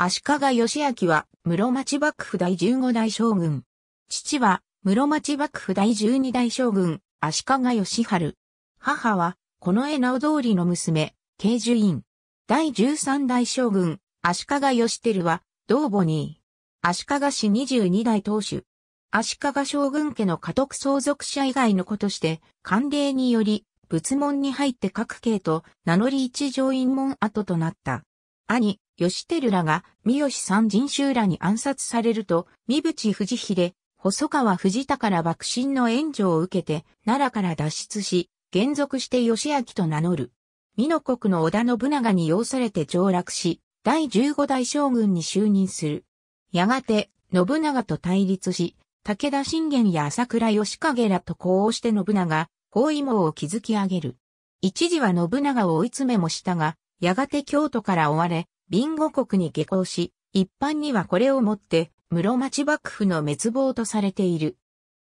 足利義明は室町幕府第15代将軍。父は室町幕府第12代将軍足利義春。母はこの絵名通りの娘、慶寿院。第13代将軍足利義輝は同母に足利氏22代当主。足利将軍家の家督相続者以外の子として官令により仏門に入って各系と名乗り一条院門跡となった。兄、義輝らが三好三人衆らに暗殺されると、三淵藤秀、細川藤高ら幕臣の援助を受けて、奈良から脱出し、現続して義明と名乗る。美濃国の織田信長に要されて上洛し、第十五代将軍に就任する。やがて、信長と対立し、武田信玄や朝倉義景らと呼応して信長、包囲網を築き上げる。一時は信長を追い詰めもしたが、やがて京都から追われ、ビンゴ国に下校し、一般にはこれをもって、室町幕府の滅亡とされている。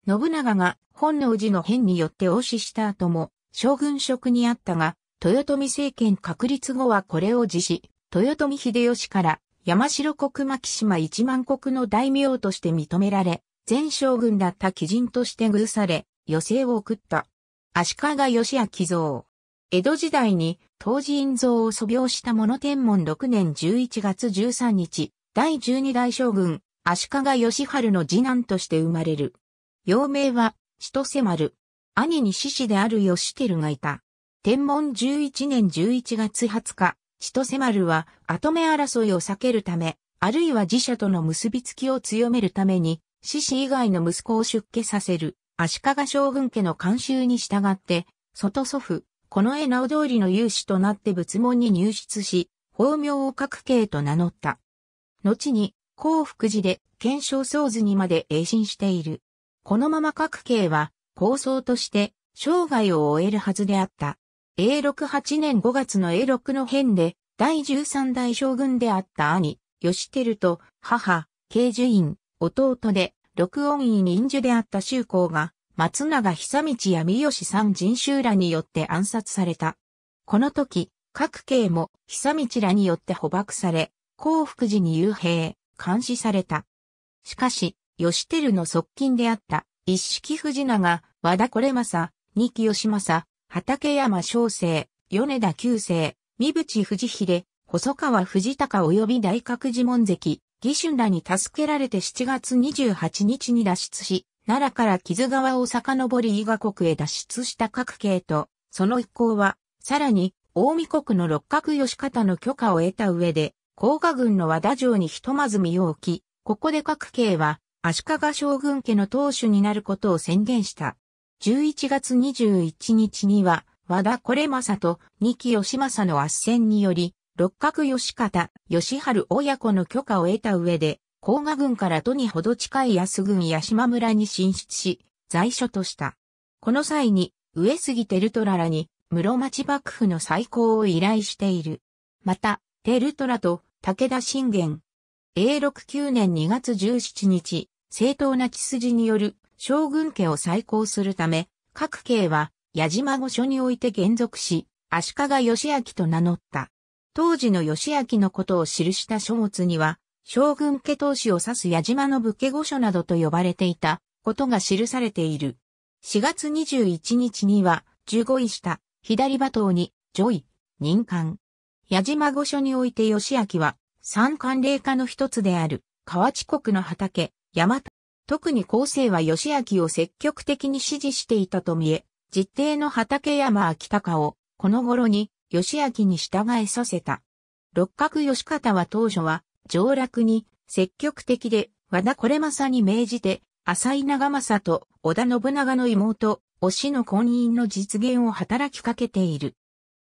信長が本能寺の変によって押しした後も、将軍職にあったが、豊臣政権確立後はこれを辞し、豊臣秀吉から山城国牧島一万国の大名として認められ、前将軍だった貴人として遇され、余生を送った。足利義明像。江戸時代に当寺院像を素業した者天文6年11月13日、第12代将軍、足利義春の次男として生まれる。幼名は、千歳丸。兄に獅子である義輝がいた。天文11年11月20日、千歳丸は後目争いを避けるため、あるいは自社との結びつきを強めるために、獅子以外の息子を出家させる、足利将軍家の慣習に従って、外祖父、この絵名通りの勇士となって仏門に入室し、法名を各系と名乗った。後に、幸福寺で、検証僧図にまで栄進している。このまま各系は、構想として、生涯を終えるはずであった。A68 年5月の A6 の変で、第13代将軍であった兄、吉輝と母、慶樹院、弟で、録音院院主であった周公が、松永久道や三好三人衆らによって暗殺された。この時、各系も久道らによって捕獲され、幸福寺に幽閉、監視された。しかし、吉照の側近であった、一式藤長、和田れ正、二木義政、畠山昌生、米田久成、三淵藤秀、細川藤孝及び大覚寺門跡、義春らに助けられて7月28日に脱出し、奈良から木津川を遡り伊賀国へ脱出した各系と、その一行は、さらに、大見国の六角義方の許可を得た上で、甲賀軍の和田城にひとまず身を置き、ここで各系は、足利将軍家の当主になることを宣言した。11月21日には、和田これまさと二木義政の圧戦により、六角義方、義春親子の許可を得た上で、甲賀郡から都にほど近い安郡八島村に進出し、在所とした。この際に、上杉テルトラらに、室町幕府の再興を依頼している。また、テルトラと武田信玄。永禄9年2月17日、正当な血筋による将軍家を再興するため、各家は矢島御所において原属し、足利義明と名乗った。当時の義明のことを記した書物には、将軍家当主を指す矢島の武家御所などと呼ばれていたことが記されている。4月21日には15位下、左馬頭に上位、任官。矢島御所において義明は三官霊家の一つである河内国の畑、山田。特に後世は義明を積極的に支持していたと見え、実定の畑山秋高をこの頃に義明に従えさせた。六角義方は当初は上洛に積極的で、和田これまさに命じて、浅井長政と織田信長の妹、推しの婚姻の実現を働きかけている。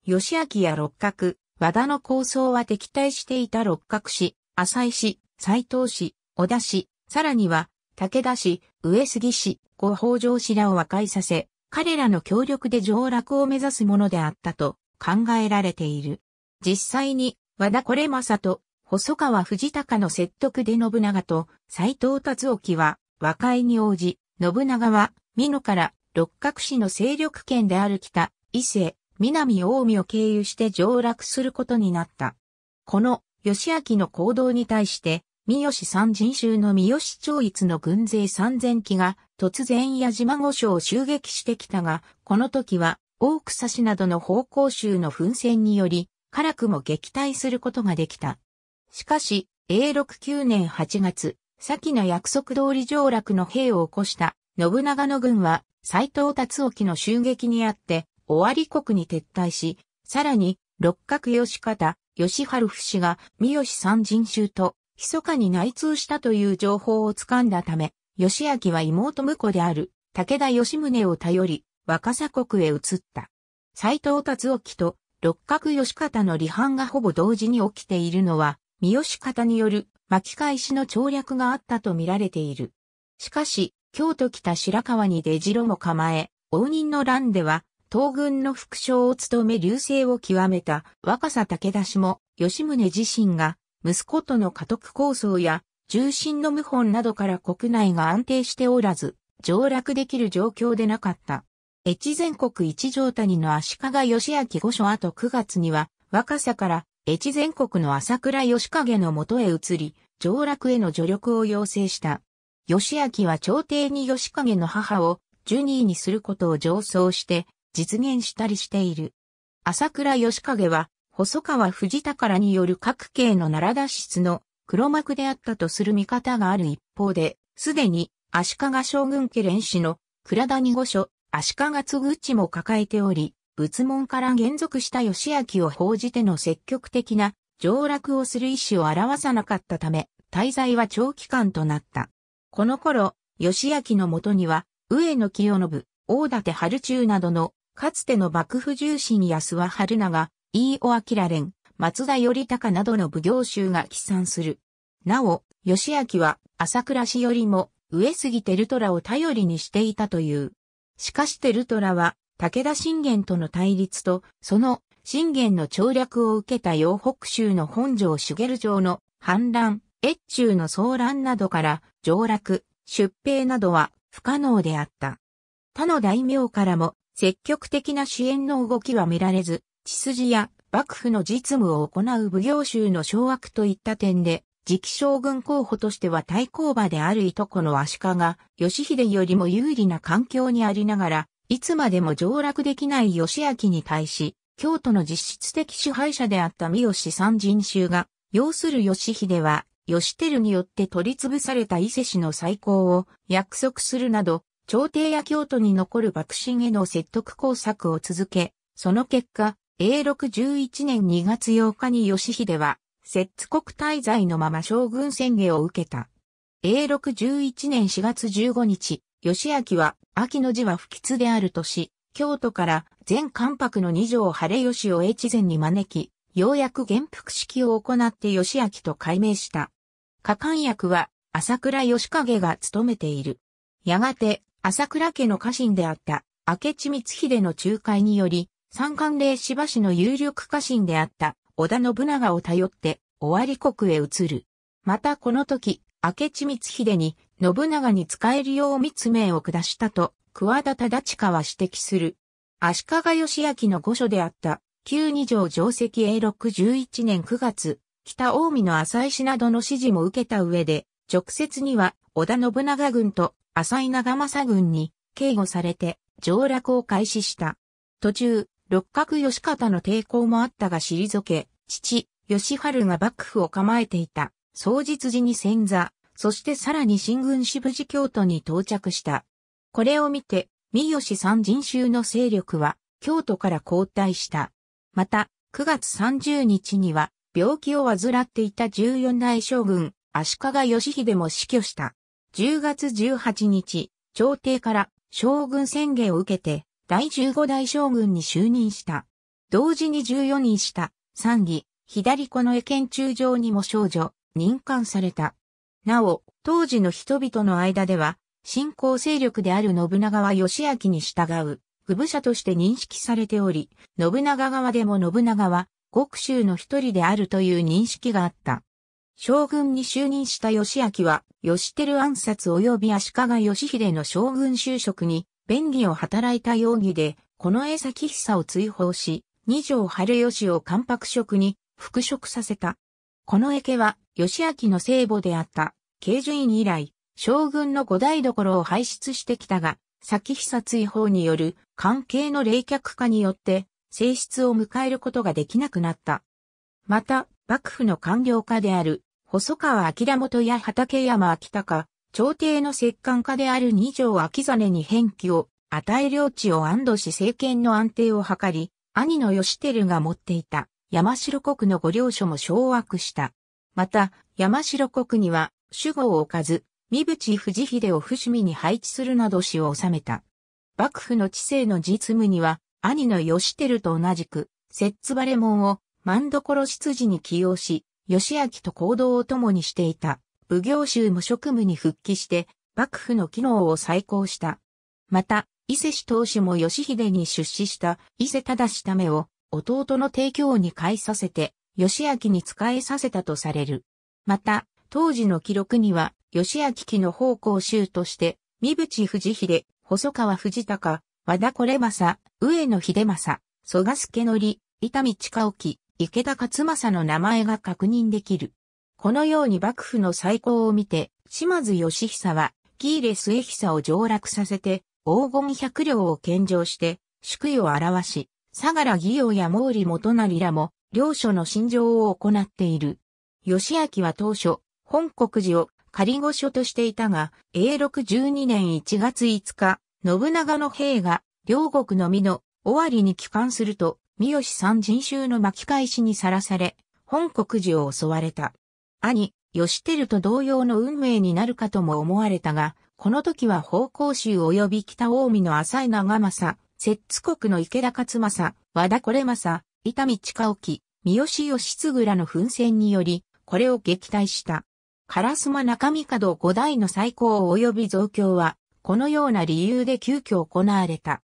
義明や六角、和田の構想は敵対していた六角氏、浅井氏、斎藤氏、織田氏、さらには、武田氏、上杉氏、五北条氏らを和解させ、彼らの協力で上洛を目指すものであったと考えられている。実際に、和田これまさと細川藤孝の説得で信長と斎藤達興は和解に応じ、信長は美濃から六角市の勢力圏である北、伊勢、南近江を経由して上洛することになった。この義明の行動に対して、三好三人衆の三好町一の軍勢三千機が突然矢島御所を襲撃してきたが、この時は大草市などの方向衆の奮戦により、辛くも撃退することができた。しかし、A69 年8月、先の約束通り上洛の兵を起こした信長の軍は斎藤達沖の襲撃にあって、尾張国に撤退し、さらに、六角義方、義春氏が三好三人衆と、密かに内通したという情報を掴んだため、義明は妹婿である、武田義宗を頼り、若狭国へ移った。斎藤達沖と六角義方の離反がほぼ同時に起きているのは、三好方による巻き返しの調略があったと見られている。しかし、京都北白川に出城も構え、応仁の乱では、東軍の副将を務め流星を極めた若狭武田氏も、吉宗自身が、息子との家督構想や、重心の謀反などから国内が安定しておらず、上落できる状況でなかった。越前国一条谷の足利義明御所後9月には、若狭から越前国の朝倉義景のもとへ移り、上洛への助力を要請した。義明は朝廷に義景の母をジュニーにすることを上奏して実現したりしている。朝倉義景は細川藤宝による各系の奈良脱出の黒幕であったとする見方がある一方で、すでに足利将軍家連氏の倉谷御所、足利津口も抱えており、仏門から減俗した義明を報じての積極的な上落をする意思を表さなかったため、滞在は長期間となった。この頃、義明のもとには、上野清信、大館春中などの、かつての幕府重臣安は春長、飯尾明連、松田頼高などの奉行衆が帰参する。なお、義明は、朝倉氏よりも、上杉テルトラを頼りにしていたという。しかしテルトラは、武田信玄との対立と、その信玄の調略を受けた洋北州の本城茂城の反乱、越中の騒乱などから上落、出兵などは不可能であった。他の大名からも積極的な支援の動きは見られず、血筋や幕府の実務を行う奉行州の掌握といった点で、次期将軍候補としては対抗馬であるいとこの足利が、義秀よりも有利な環境にありながら、いつまでも上落できない義明に対し、京都の実質的支配者であった三好三人衆が、要する義秀は、義輝によって取り潰された伊勢氏の再興を約束するなど、朝廷や京都に残る幕臣への説得工作を続け、その結果、永禄11年2月8日に義秀は、摂津国滞在のまま将軍宣言を受けた。永禄11年4月15日、義明は、秋の字は不吉であるとし、京都から全関白の二条晴吉を越前に招き、ようやく元服式を行って義明と改名した。加敢役は、朝倉義景が務めている。やがて、朝倉家の家臣であった、明智光秀の仲介により、三冠令芝氏の有力家臣であった、織田信長を頼って、尾張国へ移る。またこの時、明智光秀に信長に使えるよう密命を下したと、桑田忠親は指摘する。足利義明の御所であった、旧二条定石永禄1一年9月、北近江の浅井氏などの指示も受けた上で、直接には織田信長軍と浅井長政軍に警護されて上落を開始した。途中、六角義方の抵抗もあったが退け、父、義春が幕府を構えていた、総実寺に潜座、そしてさらに新軍支部寺京都に到着した。これを見て、三好三人衆の勢力は、京都から交代した。また、9月30日には、病気を患っていた14代将軍、足利義秀も死去した。10月18日、朝廷から将軍宣言を受けて、第15代将軍に就任した。同時に14人した、三義、左子の絵見中将にも少女、任官された。なお、当時の人々の間では、信仰勢力である信長は義明に従う、愚部者として認識されており、信長側でも信長は、極州の一人であるという認識があった。将軍に就任した義明は、義輝暗殺及び足利義秀の将軍就職に、便宜を働いた容疑で、この江崎久を追放し、二条春吉を関白職に復職させた。この池は、義明の聖母であった、慶寿院以来、将軍の五代所を輩出してきたが、先久追放による関係の冷却化によって、性質を迎えることができなくなった。また、幕府の官僚家である、細川明元や畠山明隆、朝廷の摂関家である二条秋真に返帰を与え領地を安堵し政権の安定を図り、兄の義輝が持っていた。山城国の御領所も掌握した。また、山城国には、守護を置かず、三淵藤秀を伏見に配置するなど死を収めた。幕府の知性の実務には、兄の義輝と同じく、摂津バレ門を万所執事に起用し、義明と行動を共にしていた。奉行衆も職務に復帰して、幕府の機能を再興した。また、伊勢氏当主も義秀に出資した伊勢忠めを弟の提供に返させて、義明に仕えさせたとされる。また、当時の記録には、義明期の方向衆として、三淵藤秀、細川藤高、和田これ正、上野秀正、蘇我助則、伊丹近沖、池田勝正の名前が確認できる。このように幕府の再興を見て、島津義久は、喜入末久を上落させて、黄金百両を献上して、宿意を表し、相良義雄や毛利元成らも、両所の信条を行っている。義明は当初、本国寺を仮御所としていたが、永禄12年1月5日、信長の兵が、両国の美の尾張に帰還すると、三好三人衆の巻き返しにさらされ、本国寺を襲われた。兄、義輝と同様の運命になるかとも思われたが、この時は方向衆及び北近江の浅井長政、摂津国の池田勝政、和田これ政、伊丹近沖、三好義継らの奮戦により、これを撃退した。烏マ中角五代の最高及び増強は、このような理由で急遽行われた。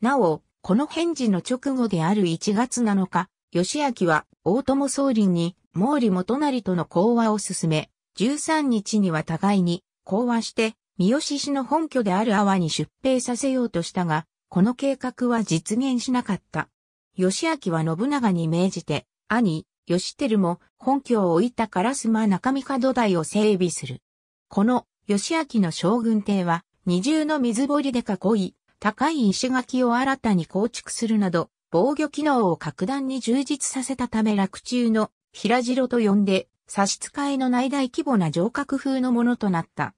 なお、この返事の直後である1月7日、義明は大友総理に毛利元成との講和を進め、13日には互いに講和して、三好氏の本拠である阿波に出兵させようとしたが、この計画は実現しなかった。義明は信長に命じて、兄、義輝も本拠を置いた烏丸中見門台を整備する。この義明の将軍邸は二重の水堀で囲い、高い石垣を新たに構築するなど、防御機能を格段に充実させたため落中の平城と呼んで、差し支えのない大規模な城郭風のものとなった。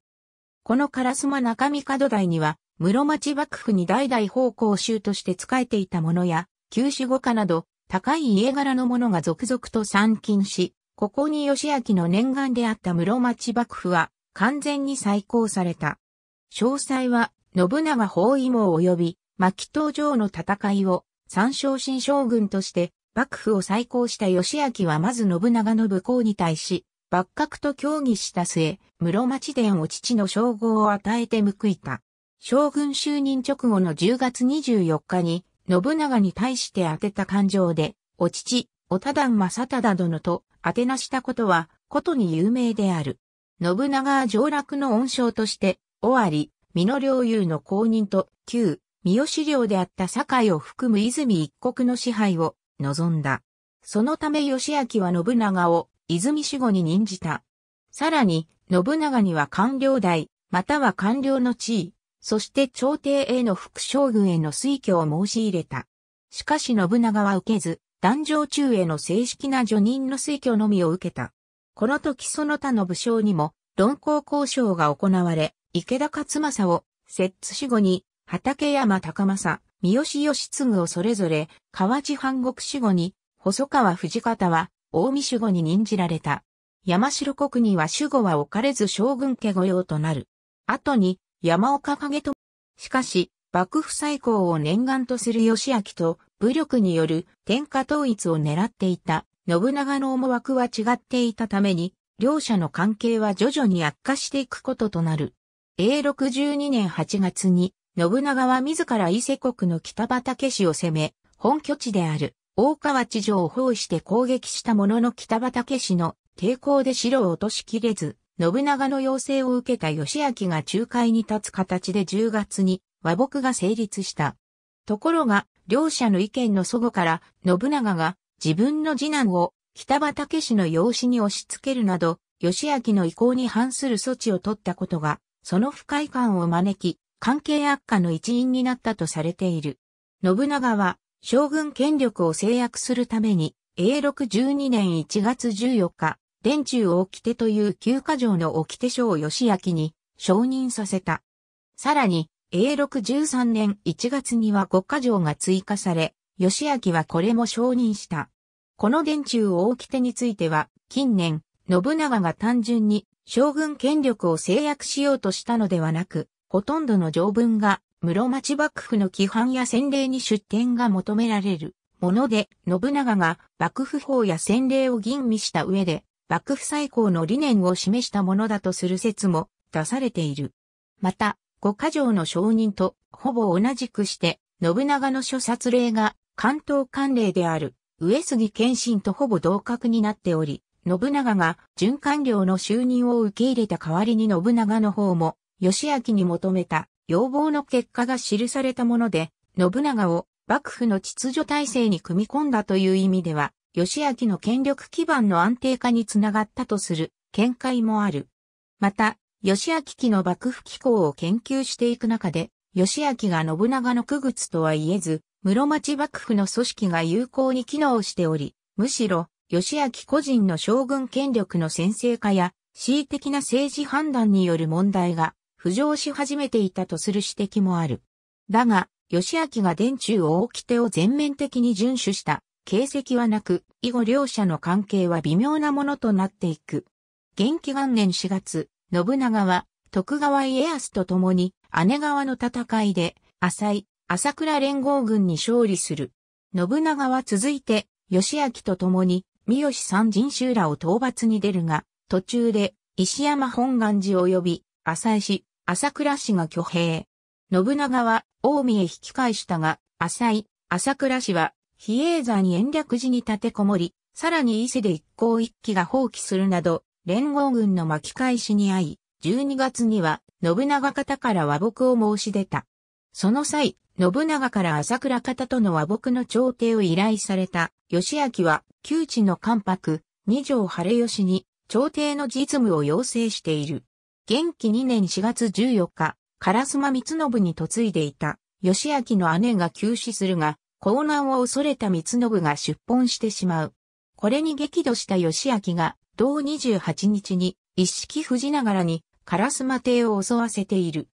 この烏丸中見門台には、室町幕府に代々奉公衆として仕えていたものや、旧守五家など、高い家柄のものが続々と参勤し、ここに義明の念願であった室町幕府は完全に再興された。詳細は、信長包囲網及び、牧東城の戦いを、参照新将軍として、幕府を再興した義明はまず信長の武功に対し、幕閣と協議した末、室町殿を父の称号を与えて報いた。将軍就任直後の10月24日に、信長に対して宛てた感情で、お父、おただん正忠殿と宛てなしたことは、ことに有名である。信長は上洛の恩賞として、尾張、美濃領有の公認と、旧、三好領であった堺を含む泉一国の支配を望んだ。そのため義明は信長を泉守護に任じた。さらに、信長には官僚代、または官僚の地位、そして朝廷への副将軍への推挙を申し入れた。しかし信長は受けず、壇上中への正式な助任の推挙のみを受けた。この時その他の武将にも論功交渉が行われ、池田勝政を、摂津死後に、畠山高政、三好義継をそれぞれ、河内藩国死後に、細川藤方は、大見守護に任じられた。山城国には守護は置かれず将軍家御用となる。後に、山岡景と、しかし、幕府再興を念願とする義明と武力による天下統一を狙っていた信長の思惑は違っていたために、両者の関係は徐々に悪化していくこととなる。永62年8月に、信長は自ら伊勢国の北畠氏を攻め、本拠地である大川地城を包囲して攻撃したものの北畠氏の抵抗で城を落としきれず、信長の要請を受けた義明が仲介に立つ形で10月に和睦が成立した。ところが、両者の意見の祖母から、信長が自分の次男を北畠氏の養子に押し付けるなど、義明の意向に反する措置を取ったことが、その不快感を招き、関係悪化の一因になったとされている。信長は、将軍権力を制約するために、永禄12年1月14日、電柱を手という旧家城の手書を義明に承認させた。さらに、永禄13年1月には五家城が追加され、義明はこれも承認した。この電柱中大手については、近年、信長が単純に将軍権力を制約しようとしたのではなく、ほとんどの条文が室町幕府の規範や先例に出典が求められるもので、信長が幕府法や先例を吟味した上で、幕府最高の理念を示したものだとする説も出されている。また、五箇条の承認とほぼ同じくして、信長の諸殺令が関東関令である上杉謙信とほぼ同格になっており、信長が循官僚の就任を受け入れた代わりに信長の方も、義明に求めた要望の結果が記されたもので、信長を幕府の秩序体制に組み込んだという意味では、義明の権力基盤の安定化につながったとする見解もある。また、義明期の幕府機構を研究していく中で、義明が信長の区靴とは言えず、室町幕府の組織が有効に機能しており、むしろ、義明個人の将軍権力の先制化や、恣意的な政治判断による問題が浮上し始めていたとする指摘もある。だが、義明が伝中大き手を全面的に遵守した形跡はなく、以後両者の関係は微妙なものとなっていく。元気元年4月、信長は徳川家康と共に姉川の戦いで浅井、朝倉連合軍に勝利する。信長は続いて義明と共に三好三人衆らを討伐に出るが、途中で石山本願寺及び浅井氏、朝倉氏が挙兵。信長は近江へ引き返したが、浅井、朝倉氏は比叡山延暦寺に立てこもり、さらに伊勢で一向一揆が放棄するなど、連合軍の巻き返しに遭い、12月には信長方から和睦を申し出た。その際、信長から朝倉方との和睦の調停を依頼された、義明は、旧知の関白、二条晴吉に、調停の実務を要請している。元気2年4月14日、烏丸光信に嫁いでいた、義明の姉が急死するが、高難を恐れた光信が出奔してしまう。これに激怒した義明が、同28日に、一式藤らに、烏マ邸を襲わせている。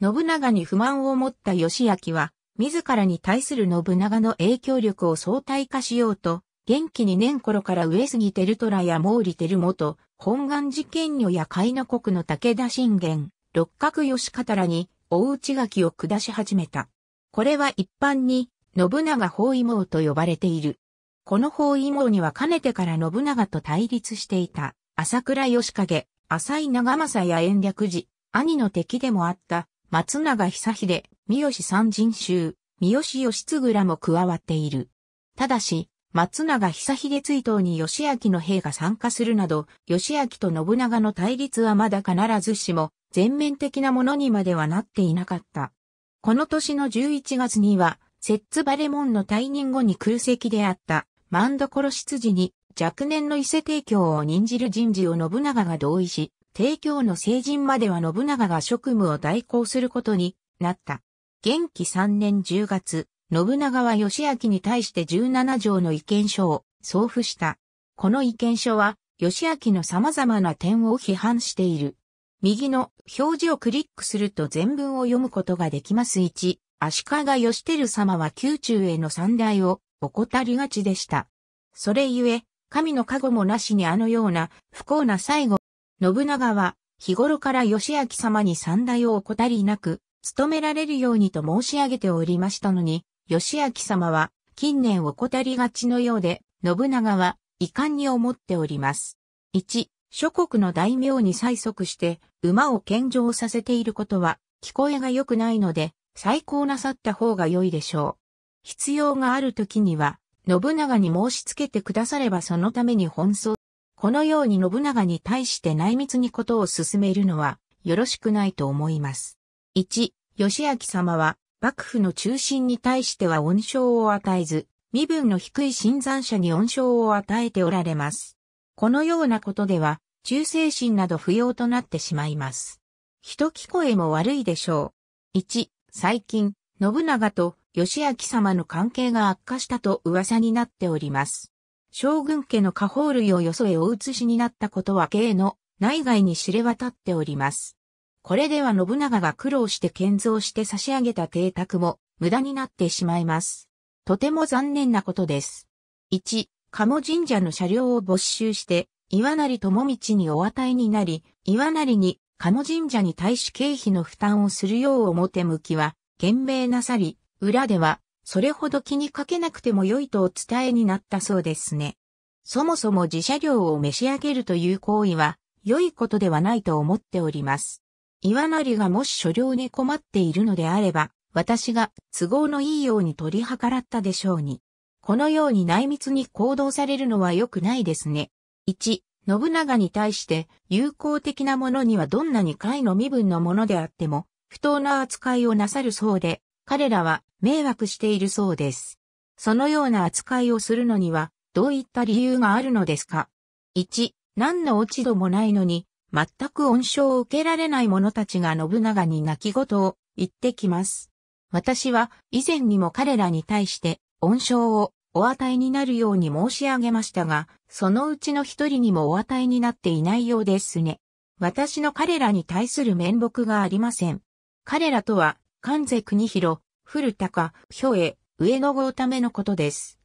信長に不満を持った義明は、自らに対する信長の影響力を相対化しようと、元気に年頃から上杉トラや毛利照元、本願寺賢女や海の国の武田信玄、六角義方らに、大内垣を下し始めた。これは一般に、信長包囲網と呼ばれている。この包囲網にはかねてから信長と対立していた、朝倉義景、浅井長政や延暦寺、兄の敵でもあった、松永久秀、三好三人衆、三好義嗣らも加わっている。ただし、松永久秀追悼に義明の兵が参加するなど、義明と信長の対立はまだ必ずしも全面的なものにまではなっていなかった。この年の11月には、セッツ・バレモンの退任後に空席であったマンドコロ執事に若年の伊勢提供を任じる人事を信長が同意し、提供の成人までは信長が職務を代行することになった。元気3年10月、信長は義明に対して17条の意見書を送付した。この意見書は、義明の様々な点を批判している。右の表示をクリックすると全文を読むことができます。1、足利義輝様は宮中への参大を怠りがちでした。それゆえ、神の加護もなしにあのような不幸な最後、信長は日頃から義明様に参大を怠りなく、務められるようにと申し上げておりましたのに、義明様は近年怠りがちのようで、信長は遺憾に思っております。1、諸国の大名に催促して馬を献上させていることは聞こえが良くないので、再考なさった方が良いでしょう。必要がある時には、信長に申し付けてくださればそのために奔走。このように信長に対して内密にことを進めるのは、よろしくないと思います。1、義明様は、幕府の中心に対しては恩賞を与えず、身分の低い新参者に恩賞を与えておられます。このようなことでは、忠誠心など不要となってしまいます。人聞こえも悪いでしょう。1、最近、信長と義明様の関係が悪化したと噂になっております。将軍家の下方類をよそへお移しになったことは芸の内外に知れ渡っております。これでは信長が苦労して建造して差し上げた邸宅も無駄になってしまいます。とても残念なことです。1、鴨神社の車両を没収して、岩成智道にお与えになり、岩成に野神社に対し経費の負担をするよう表向きは、厳命なさり、裏では、それほど気にかけなくても良いとお伝えになったそうですね。そもそも自社料を召し上げるという行為は、良いことではないと思っております。岩成がもし所領に困っているのであれば、私が都合のいいように取り計らったでしょうに。このように内密に行動されるのは良くないですね。1、信長に対して友好的なものにはどんなに下位の身分のものであっても、不当な扱いをなさるそうで、彼らは迷惑しているそうです。そのような扱いをするのには、どういった理由があるのですか ?1、何の落ち度もないのに、全く恩賞を受けられない者たちが信長に泣き言を言ってきます。私は以前にも彼らに対して恩賞をお与えになるように申し上げましたが、そのうちの一人にもお与えになっていないようですね。私の彼らに対する面目がありません。彼らとは、関瀬国広、古高、兵衛、上野豪ためのことです。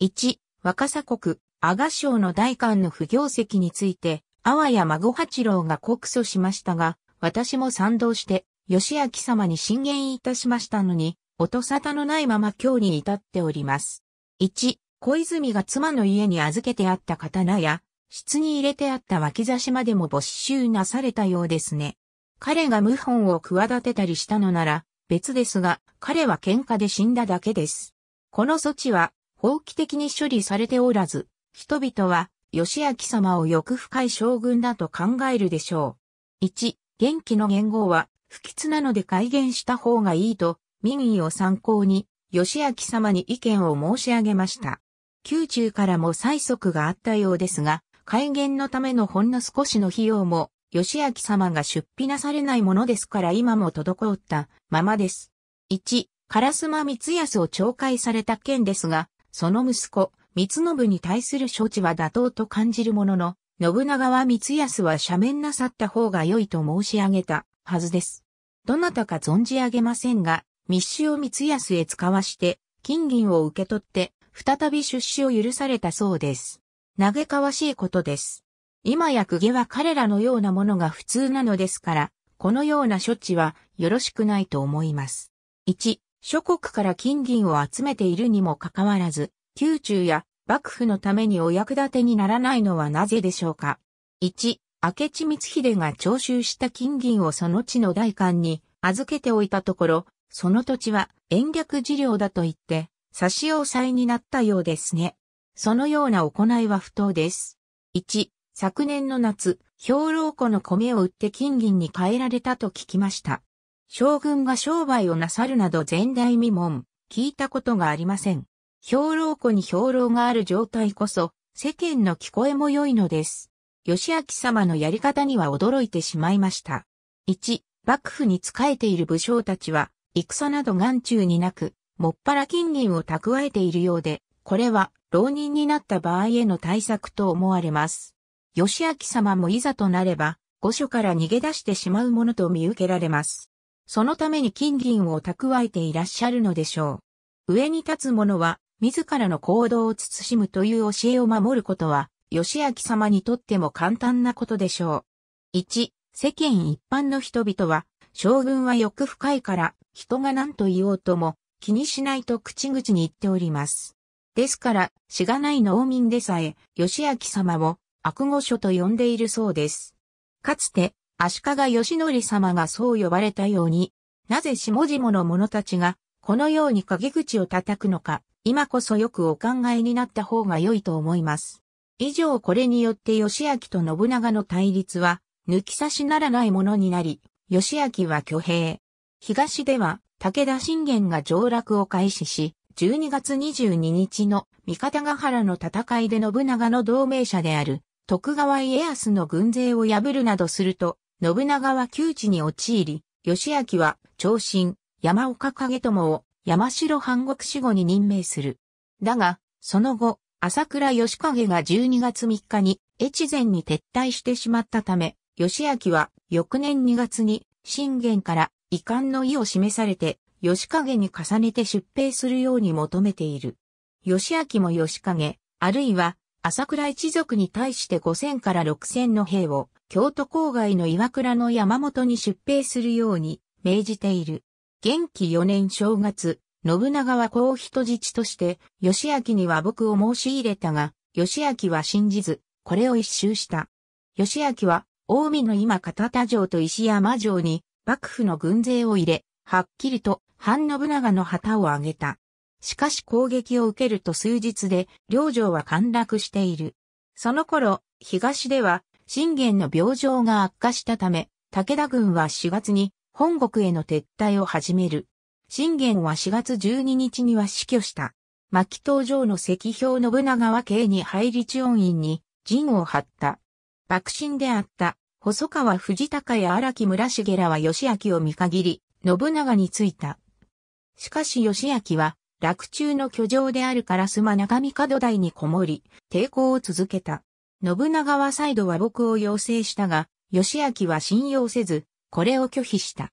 1、若狭国、阿賀省の大官の不行績について、阿波や孫八郎が告訴しましたが、私も賛同して、吉明様に進言いたしましたのに、音沙汰のないまま今日に至っております。1、小泉が妻の家に預けてあった刀や、室に入れてあった脇差しまでも没収なされたようですね。彼が謀反を企てたりしたのなら、別ですが、彼は喧嘩で死んだだけです。この措置は、法規的に処理されておらず、人々は、義明様を欲深い将軍だと考えるでしょう。1、元気の元号は、不吉なので改元した方がいいと、民意を参考に、義明様に意見を申し上げました。宮中からも催促があったようですが、改元のためのほんの少しの費用も、義明様が出費なされないものですから今も滞ったままです。1、烏間光康を懲戒された件ですが、その息子、光信に対する処置は妥当と感じるものの、信長は光康は赦免なさった方が良いと申し上げたはずです。どなたか存じ上げませんが、密使を光安へ使わして、金銀を受け取って、再び出資を許されたそうです。嘆かわしいことです。今や家は彼らのようなものが普通なのですから、このような処置はよろしくないと思います。1、諸国から金銀を集めているにもかかわらず、宮中や幕府のためにお役立てにならないのはなぜでしょうか。1、明智光秀が徴収した金銀をその地の代官に預けておいたところ、その土地は延暦事業だと言って、差し押さえになったようですね。そのような行いは不当です。1、昨年の夏、兵糧庫の米を売って金銀に変えられたと聞きました。将軍が商売をなさるなど前代未聞、聞いたことがありません。兵糧庫に兵糧がある状態こそ、世間の聞こえも良いのです。義明様のやり方には驚いてしまいました。1、幕府に仕えている武将たちは、戦など眼中になく、もっぱら金銀を蓄えているようで、これは浪人になった場合への対策と思われます。義明様もいざとなれば、御所から逃げ出してしまうものと見受けられます。そのために金銀を蓄えていらっしゃるのでしょう。上に立つ者は、自らの行動を慎むという教えを守ることは、義明様にとっても簡単なことでしょう。1、世間一般の人々は、将軍は欲深いから、人が何と言おうとも、気にしないと口々に言っております。ですから、しがない農民でさえ、義明様を、悪語書と呼んでいるそうです。かつて、足利義則様がそう呼ばれたように、なぜ下々の者たちが、このように陰口を叩くのか、今こそよくお考えになった方が良いと思います。以上これによって義明と信長の対立は、抜き差しならないものになり、義明は挙兵。東では、武田信玄が上落を開始し、12月22日の三方ヶ原の戦いで信長の同盟者である徳川家康の軍勢を破るなどすると、信長は窮地に陥り、義明は長身、山岡景友を山城藩国守護に任命する。だが、その後、朝倉義景が12月3日に越前に撤退してしまったため、義明は翌年2月に信玄から遺憾の意を示されて、吉影に重ねて出兵するように求めている。吉明も吉影、あるいは朝倉一族に対して5000から6000の兵を京都郊外の岩倉の山本に出兵するように命じている。元気4年正月、信長はこう人質として、吉明には僕を申し入れたが、吉明は信じず、これを一周した。吉明は近江の今片田城と石山城に幕府の軍勢を入れ、はっきりと反信長の旗を挙げた。しかし攻撃を受けると数日で、領城は陥落している。その頃、東では、信玄の病状が悪化したため、武田軍は4月に本国への撤退を始める。信玄は4月12日には死去した。牧東城の石標信長は慶に入り地音院に陣を張った。幕臣であった細川藤高や荒木村重らは義明を見限り、信長についた。しかし義明は、落中の居城であるからす中見門台にこもり、抵抗を続けた。信長は再度和睦を要請したが、義明は信用せず、これを拒否した。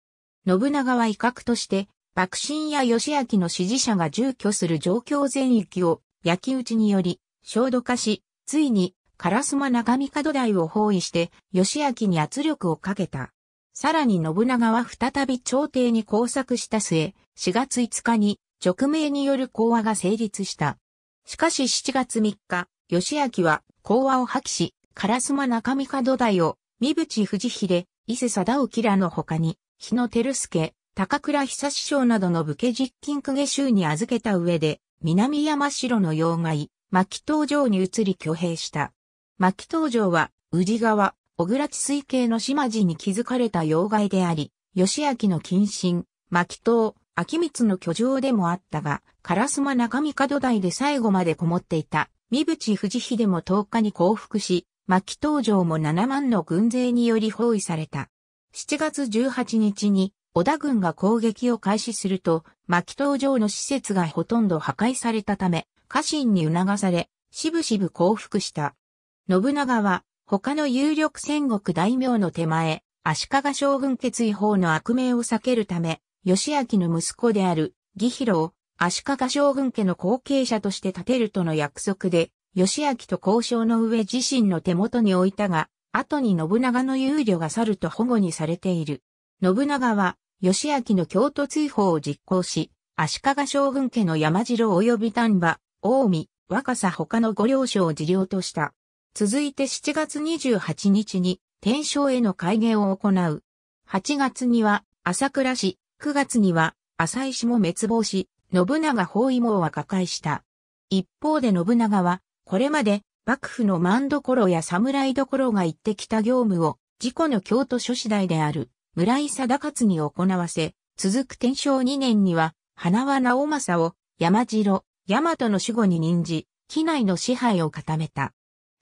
信長は威嚇として、幕臣や義明の支持者が住居する状況全域を焼き討ちにより、焦土化し、ついに烏丸長門台を包囲して、義明に圧力をかけた。さらに信長は再び朝廷に工作した末、4月5日に、直命による講和が成立した。しかし7月3日、義明は講和を破棄し、スマ中門台を、三淵藤秀、伊勢貞興らの他に、日野照介、高倉久志匠などの武家実金公家衆に預けた上で、南山城の要害、牧東城に移り挙兵した。牧東城は、宇治川、小倉地水系の島地に築かれた要害であり、義明の近親、牧東、秋光の居城でもあったが、烏丸中見門台で最後までこもっていた、三淵富士秀も10日に降伏し、牧東城も7万の軍勢により包囲された。7月18日に、織田軍が攻撃を開始すると、牧東城の施設がほとんど破壊されたため、家臣に促され、しぶしぶ降伏した。信長は、他の有力戦国大名の手前、足利将軍決意法の悪名を避けるため、義明の息子である、義弘を、足利将軍家の後継者として立てるとの約束で、義明と交渉の上自身の手元に置いたが、後に信長の憂慮が去ると保護にされている。信長は、義明の京都追放を実行し、足利将軍家の山城及び丹波、近江、若狭他の御領所を自領とした。続いて7月28日に天正への改元を行う。8月には朝倉氏、9月には浅井氏も滅亡し、信長包囲網は瓦解した。一方で信長は、これまで幕府の万所や侍所が行ってきた業務を、自己の京都諸次第である村井貞勝に行わせ、続く天正2年には、花輪直政を山城、大和の守護に任じ、機内の支配を固めた。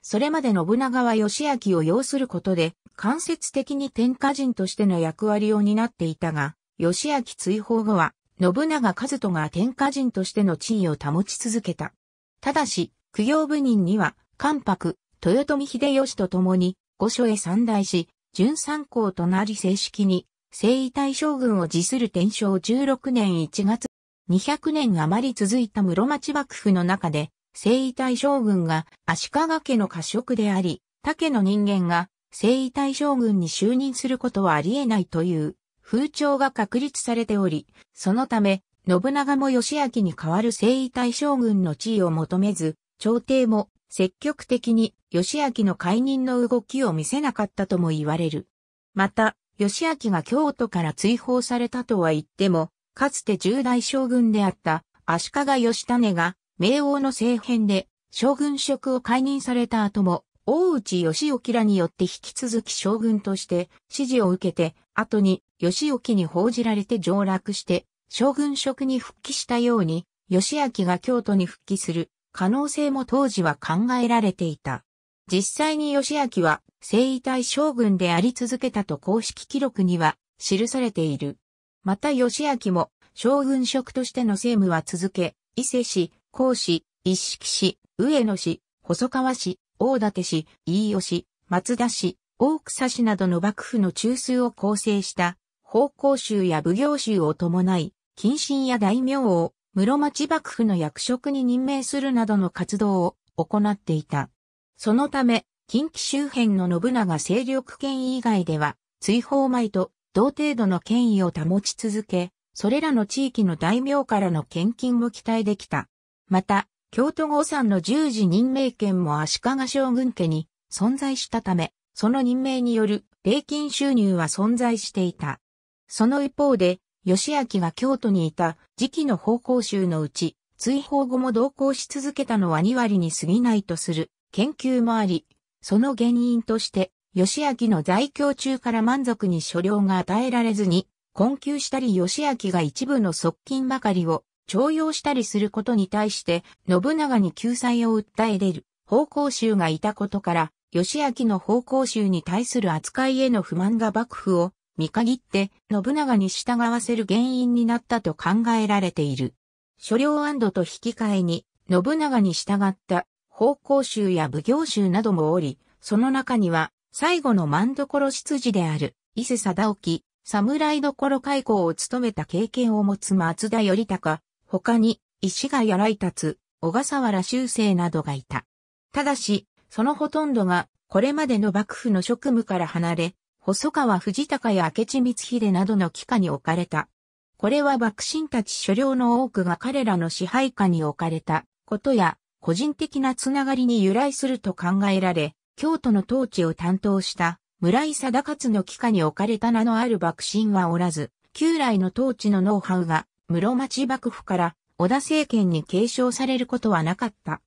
それまで信長は義明を要することで、間接的に天下人としての役割を担っていたが、義明追放後は、信長和人が天下人としての地位を保ち続けた。ただし、苦行部人には、関白、豊臣秀吉と共に、御所へ参大し、準三公となり正式に、征夷大将軍を辞する天正16年1月、200年余り続いた室町幕府の中で、征夷大将軍が足利家の過食であり、他家の人間が征夷大将軍に就任することはありえないという風潮が確立されており、そのため、信長も義明に代わる征夷大将軍の地位を求めず、朝廷も積極的に義明の解任の動きを見せなかったとも言われる。また、義明が京都から追放されたとは言っても、かつて十大将軍であった足利義種が明王の政変で将軍職を解任された後も、大内義興らによって引き続き将軍として指示を受けて、後に義興に報じられて上洛して、将軍職に復帰したように、義明が京都に復帰する可能性も当時は考えられていた。実際に義明は征夷大将軍であり続けたと公式記録には記されている。また義明も将軍職としての政務は続け、伊勢氏、甲市、一色市、上野市、細川市、大館市、飯尾市、松田市、大草市などの幕府の中枢を構成した、奉公衆や奉行衆を伴い、近親や大名を、室町幕府の役職に任命するなどの活動を行っていた。そのため、近畿周辺の信長勢力圏以外では、追放前と同程度の権威を保ち続け、それらの地域の大名からの献金も期待できた。また、京都号産の十字任命権も足利将軍家に存在したため、その任命による礼金収入は存在していた。その一方で、義明が京都にいた時期の方向集のうち、追放後も同行し続けたのは2割に過ぎないとする研究もあり、その原因として、義明の在京中から満足に所領が与えられずに、困窮したり義明が一部の側近ばかりを徴用したりすることに対して信長に救済を訴え出る奉公衆がいたことから、義明の奉公衆に対する扱いへの不満が幕府を見限って信長に従わせる原因になったと考えられている。所領安堵と引き換えに信長に従った奉公衆や奉行衆などもおり、その中には最後の万所執事である伊勢貞沖、侍所開校を務めた経験を持つ松田頼高、他に、石がやらい立つ、小笠原修正などがいた。ただし、そのほとんどが、これまでの幕府の職務から離れ、細川藤孝や明智光秀などの帰下に置かれた。これは幕臣たち所領の多くが彼らの支配下に置かれたことや、個人的なつながりに由来すると考えられ、京都の統治を担当した村井貞勝の帰下に置かれた名のある幕臣はおらず、旧来の統治のノウハウが室町幕府から織田政権に継承されることはなかった。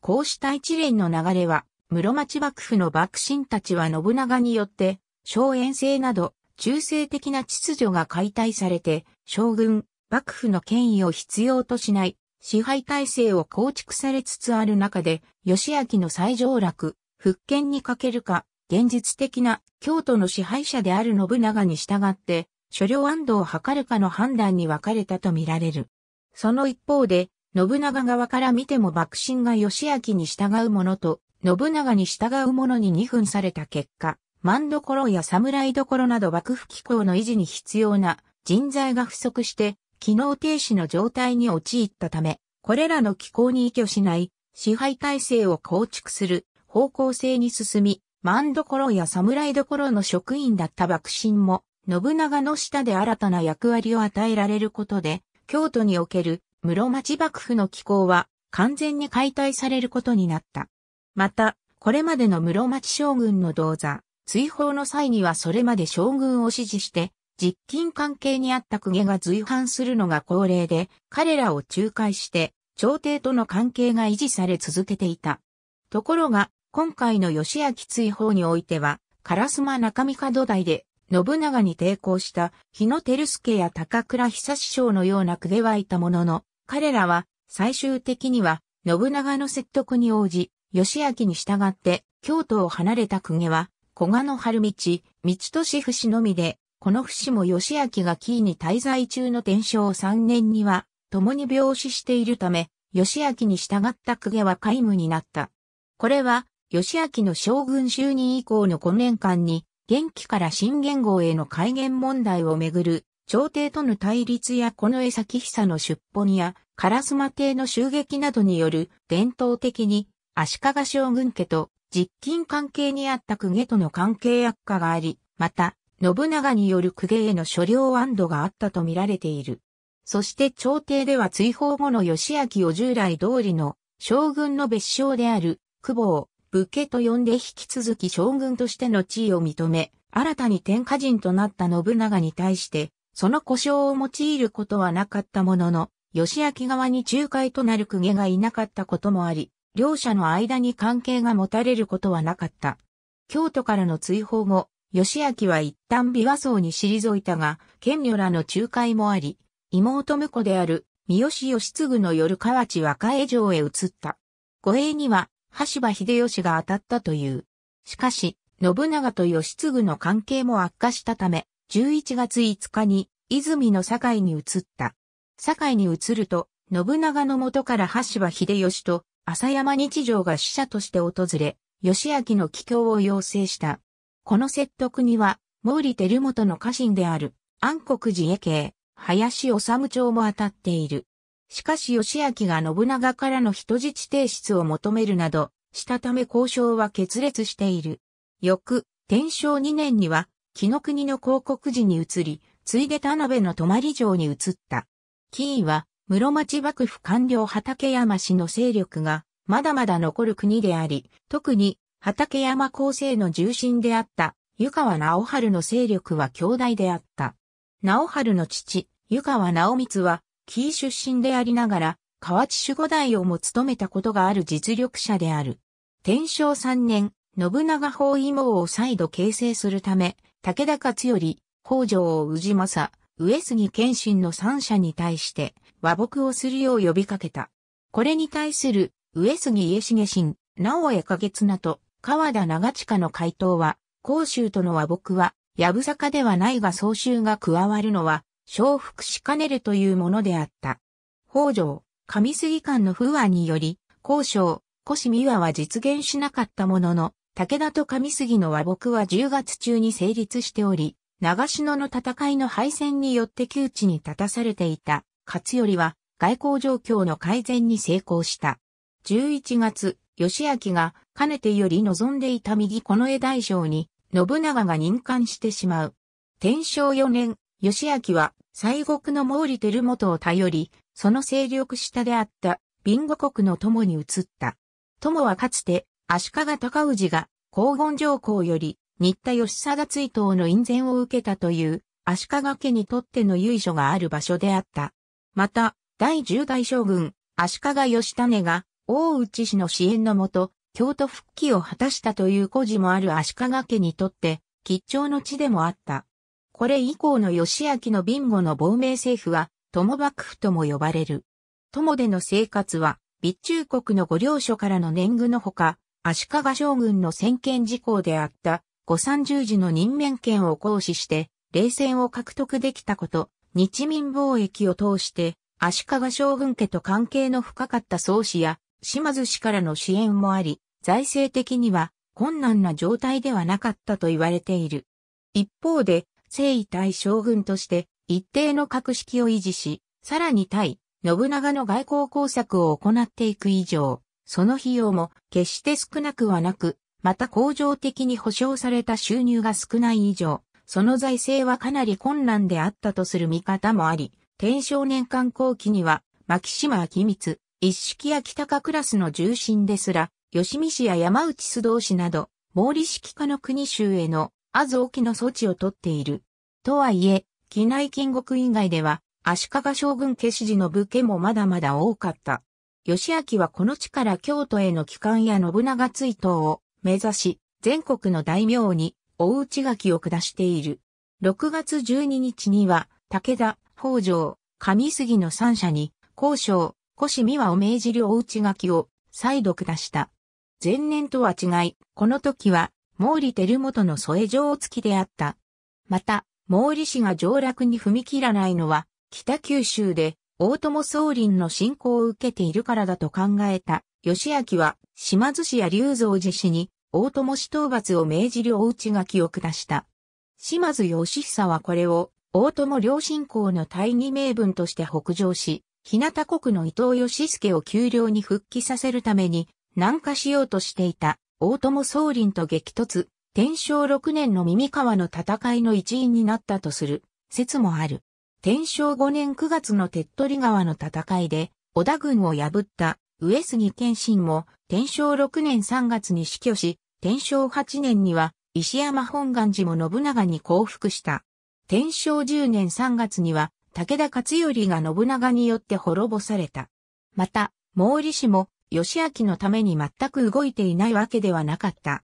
こうした一連の流れは、室町幕府の幕臣たちは信長によって、荘園制など、中性的な秩序が解体されて、将軍、幕府の権威を必要としない、支配体制を構築されつつある中で、義明の最上落、復権にかけるか、現実的な京都の支配者である信長に従って、所領安を測るかの判断に分かれたと見られる。その一方で、信長側から見ても幕臣が義明に従う者と、信長に従う者に二分された結果、万所や侍所など幕府機構の維持に必要な人材が不足して、機能停止の状態に陥ったため、これらの機構に依拠しない支配体制を構築する方向性に進み、万所や侍所の職員だった幕臣も信長の下で新たな役割を与えられることで、京都における室町幕府の機構は完全に解体されることになった。また、これまでの室町将軍の銅座、追放の際にはそれまで将軍を支持して、実近関係にあった公家が随伴するのが恒例で、彼らを仲介して、朝廷との関係が維持され続けていた。ところが、今回の吉明追放においては、烏丸中見門台で信長に抵抗した日野照介や高倉久志将のような公家はいたものの、彼らは最終的には信長の説得に応じ、義明に従って京都を離れた公家は、古賀の春道、道俊節のみで、この節も義明がキーに滞在中の天正3年には、共に病死しているため、義明に従った公家は皆無になった。これは、義明の将軍就任以降の5年間に、元気から新元号への改元問題をめぐる、朝廷との対立やこの江崎久の出奔や、烏丸邸の襲撃などによる、伝統的に、足利将軍家と、実近関係にあった公家との関係悪化があり、また、信長による公家への所領安堵があったと見られている。そして朝廷では追放後の義明を従来通りの将軍の別称である、久保、武家と呼んで引き続き将軍としての地位を認め、新たに天下人となった信長に対して、その故障を用いることはなかったものの、義明側に仲介となる公家がいなかったこともあり、両者の間に関係が持たれることはなかった。京都からの追放後、義明は一旦琵琶荘に退いたが、賢女らの仲介もあり、妹婿である三好義継の夜河内若江城へ移った。護衛には、橋場秀吉が当たったという。しかし、信長と義継の関係も悪化したため、11月5日に、泉の堺に移った。堺に移ると、信長の元から橋場秀吉と、浅山日常が使者として訪れ、義明の帰郷を要請した。この説得には、毛利輝元の家臣である、安国寺家系、林治町も当たっている。しかし義明が信長からの人質提出を求めるなど、したため交渉は決裂している。翌、天正2年には、紀の国の広告時に移り、ついで田辺の泊城に移った。キーは、室町幕府官僚畠山氏の勢力が、まだまだ残る国であり、特に、畠山高生の重心であった、湯川直春の勢力は強大であった。直春の父、湯川直光は、キー出身でありながら、河内守護代をも務めたことがある実力者である。天正三年、信長包囲網を再度形成するため、武田勝頼、北条氏政、上杉謙信の三者に対して和睦をするよう呼びかけた。これに対する上杉家重信、直江景綱と川田長近の回答は、甲州との和睦は、やぶさかではないが総衆が加わるのは承服しかねるというものであった。北条、上杉間の不和により、交渉、腰三和は実現しなかったものの、武田と上杉の和睦は10月中に成立しており、長篠の戦いの敗戦によって窮地に立たされていた勝頼は外交状況の改善に成功した。11月、義明がかねてより望んでいた右この絵大将に信長が任官してしまう。天正4年、義明は西国の毛利輝元を頼り、その勢力下であった、ンゴ国の友に移った。友はかつて、足利尊氏が、黄金上皇より、新田義貞追悼の院宣を受けたという、足利家にとっての由緒がある場所であった。また、第十代将軍、足利義胤が、大内氏の支援のもと、京都復帰を果たしたという故事もある足利家にとって、吉兆の地でもあった。これ以降の義明のビンゴの亡命政府は、友幕府とも呼ばれる。友での生活は、備中国の御領所からの年貢のほか、足利将軍の先見事項であった、五三十字の任免権を行使して、冷戦を獲得できたこと、日民貿易を通して、足利将軍家と関係の深かった宗氏や、島津氏からの支援もあり、財政的には困難な状態ではなかったと言われている。一方で、征夷大将軍として一定の格式を維持し、さらに対信長の外交工作を行っていく以上、その費用も決して少なくはなく、また工場的に保障された収入が少ない以上、その財政はかなり困難であったとする見方もあり、天正年間後期には、牧島秋光、一式や北かクラスの重臣ですら、吉見氏や山内須藤氏など、毛利式家の国衆への数多きの措置をとっている。とはいえ、機内金国以外では、足利将軍家支持の武家もまだまだ多かった。義明はこの地から京都への帰還や信長追悼を目指し、全国の大名に大内垣を下している。6月12日には、武田、北条、上杉の三者に、交渉、越美和を命じる大内垣を再度下した。前年とは違い、この時は毛利輝元の添え状付きであった。また、毛利氏が上落に踏み切らないのは、北九州で大友宗林の信仰を受けているからだと考えた。義明は、島津氏や龍造寺氏に、大友氏討伐を命じる大内書きを下した。島津義久はこれを、大友両信仰の大義名分として北上し、日向国の伊藤義助を丘陵に復帰させるために、南下しようとしていた。大友宗麟と激突、天正6年の耳川の戦いの一員になったとする説もある。天正5年9月の手っ取り川の戦いで、織田軍を破った上杉謙信も天正6年3月に死去し、天正8年には石山本願寺も信長に降伏した。天正10年3月には武田勝頼が信長によって滅ぼされた。また、毛利氏も義明のために全く動いていないわけではなかった。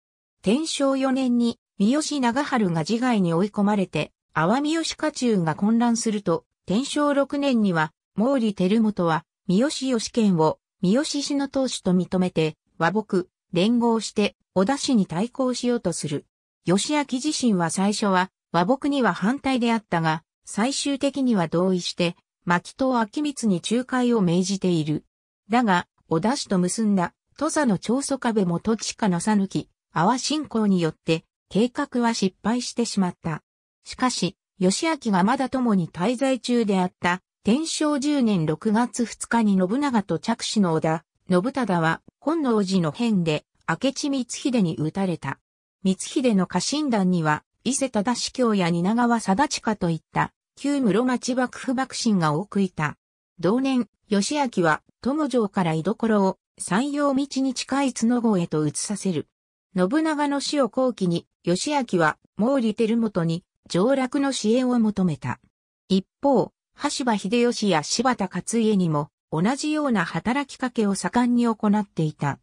天正4年に、三好長春が自害に追い込まれて、波三好家中が混乱すると、天正6年には、毛利輝元は、三好義賢を、三好氏の当主と認めて、和睦、連合して、小田氏に対抗しようとする。義明自身は最初は、和睦には反対であったが、最終的には同意して、牧と秋光に仲介を命じている。だが、小田氏と結んだ、土佐の長祖壁元近のさぬき、阿波信仰によって、計画は失敗してしまった。しかし、義明がまだ共に滞在中であった、天正10年6月2日に信長と着手の小田、信忠は本能寺の変で明智光秀に撃たれた。光秀の家臣団には、伊勢忠司教や蜷川貞親といった、旧室町幕府幕臣が多くいた。同年、義明は、友城から居所を、山陽道に近い角郷へと移させる。信長の死を後期に、義明は、毛利輝元に、上洛の支援を求めた。一方、橋場秀吉や柴田勝家にも、同じような働きかけを盛んに行っていた。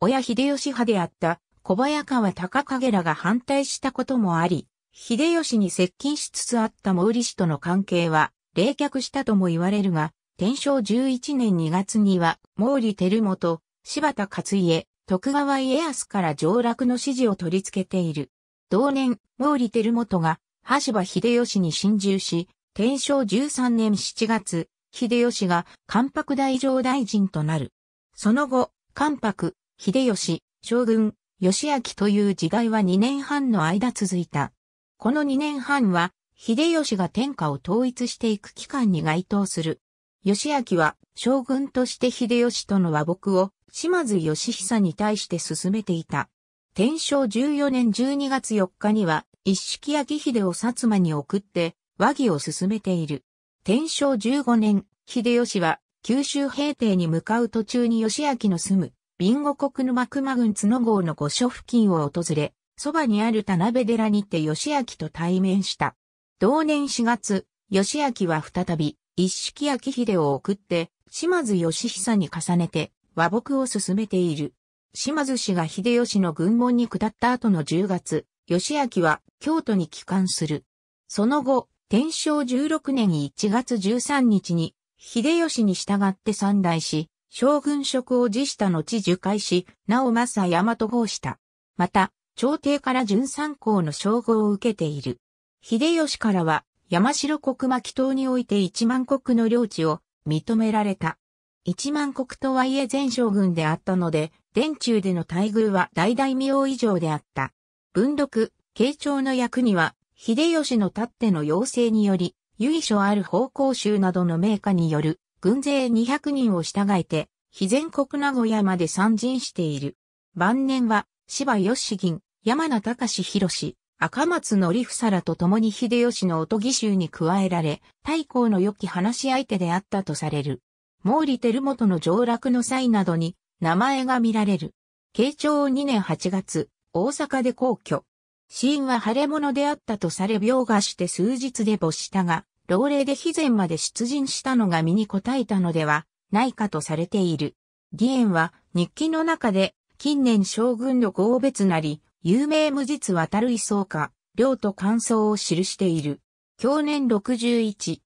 親秀吉派であった小早川高影らが反対したこともあり、秀吉に接近しつつあった毛利氏との関係は冷却したとも言われるが、天正11年2月には、毛利輝元、柴田勝家、徳川家康から上落の指示を取り付けている。同年、毛利輝元が、橋場秀吉に侵入し、天正13年7月、秀吉が関白大上大臣となる。その後、関白、秀吉、将軍、義明という時代は2年半の間続いた。この2年半は、秀吉が天下を統一していく期間に該当する。義明は将軍として秀吉との和睦を島津義久に対して進めていた。天正14年12月4日には一式秋秀を薩摩に送って和議を進めている。天正15年、秀吉は九州平定に向かう途中に義明の住む、ビンゴ国沼熊郡角郷の御所付近を訪れ、そばにある田辺寺にて義明と対面した。同年4月、義明は再び、一式秋秀を送って、島津義久に重ねて和睦を進めている。島津氏が秀吉の軍門に下った後の10月、義明は京都に帰還する。その後、天正16年1月13日に、秀吉に従って三大し、将軍職を辞した後受戒し、なお正大和号した。また、朝廷から巡三校の称号を受けている。秀吉からは、山城国巻島において一万国の領地を認められた。一万国とはいえ全将軍であったので、殿中での待遇は大大名以上であった。文禄、慶長の役には、秀吉のたっての要請により、由緒ある方向衆などの名家による、軍勢200人を従えて、非全国名古屋まで参陣している。晩年は、芝義銀、山名隆博士、赤松則らと共に秀吉のおとぎ衆に加えられ、太閤の良き話し相手であったとされる。毛利輝元の上洛の際などに名前が見られる。慶長2年8月、大阪で皇居。死因は腫れ物であったとされ病がして数日で没したが、老齢で肥前まで出陣したのが身に応えたのではないかとされている。義援は日記の中で近年将軍の合別なり、有名無実渡るいそうか、量と感想を記している。去年61。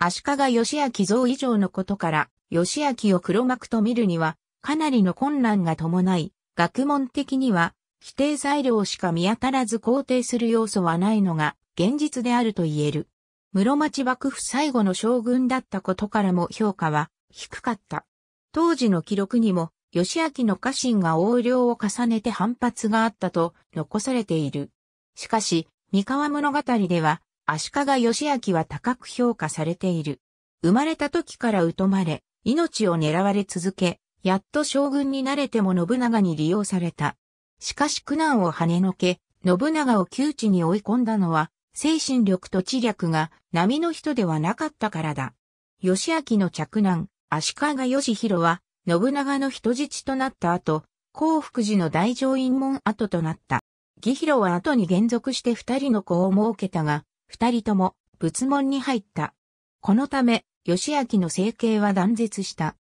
足利義明像以上のことから、義明を黒幕と見るには、かなりの困難が伴い、学問的には、否定材料しか見当たらず肯定する要素はないのが、現実であると言える。室町幕府最後の将軍だったことからも評価は低かった。当時の記録にも義明の家臣が横領を重ねて反発があったと残されている。しかし、三河物語では、足利義明は高く評価されている。生まれた時から疎まれ、命を狙われ続け、やっと将軍になれても信長に利用された。しかし苦難を跳ねのけ、信長を窮地に追い込んだのは、精神力と知略が波の人ではなかったからだ。義明の嫡男、足利義弘は、信長の人質となった後、幸福寺の大乗院門跡となった。義弘は後に減俗して二人の子を設けたが、二人とも仏門に入った。このため、義明の生計は断絶した。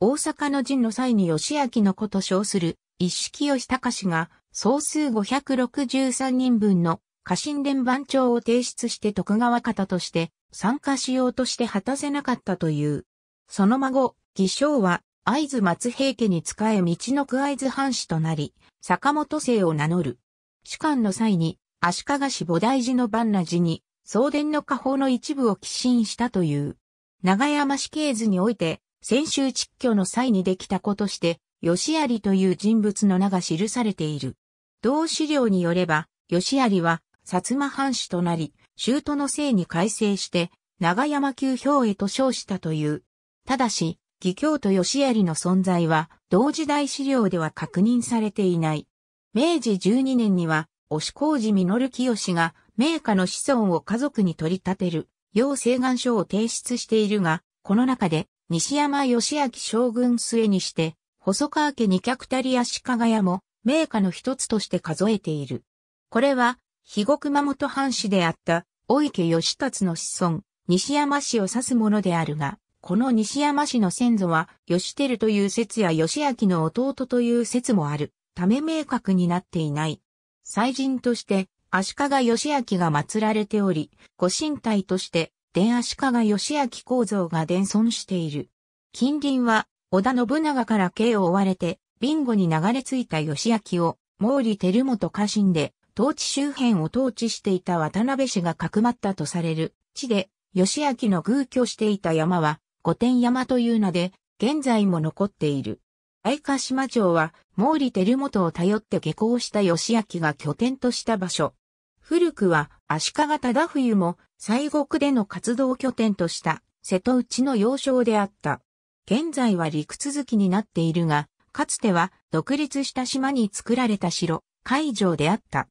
大阪の陣の際に義明の子と称する一式義隆氏が総数563人分の家臣連番長を提出して徳川方として参加しようとして果たせなかったという。その孫、義将は会津松平家に仕え道の区会津藩士となり、坂本姓を名乗る。主官の際に、足利氏菩提寺の万羅寺に、送電の下方の一部を寄進したという。長山市系図において、先週蟄居の際にできた子として、吉有という人物の名が記されている。同資料によれば、吉有は、薩摩藩士となり、州都の姓に改正して、長山旧兵へと称したという。ただし、義教と義有の存在は同時代資料では確認されていない。明治12年には、押工事実清が名家の子孫を家族に取り立てる、要請願書を提出しているが、この中で、西山義明将軍末にして、細川家に脚たり足利屋も、名家の一つとして数えている。これは、肥後熊本藩士であった、大池義達の子孫、西山氏を指すものであるが、この西山氏の先祖は、吉輝という説や吉明の弟という説もある、ため明確になっていない。祭神として、足利義明が祀られており、ご神体として、伝足利義明構造が伝存している。近隣は、織田信長から刑を追われて、ビンゴに流れ着いた義明を、毛利輝元家臣で、統治周辺を統治していた渡辺氏がかくまったとされる地で、義明の偶居していた山は、御殿山という名で、現在も残っている。相鹿島町は、毛利輝元を頼って下校した義明が拠点とした場所。古くは、足利忠冬も、西国での活動拠点とした、瀬戸内の要衝であった。現在は陸続きになっているが、かつては、独立した島に作られた城、海城であった。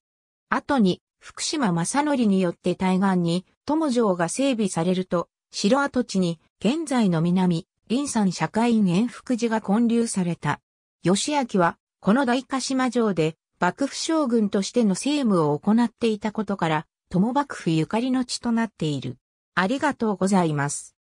後に、福島正則によって対岸に、友城が整備されると、城跡地に現在の南、林山社会院円福寺が建立された。義明は、この大鹿島城で、幕府将軍としての政務を行っていたことから、友幕府ゆかりの地となっている。ありがとうございます。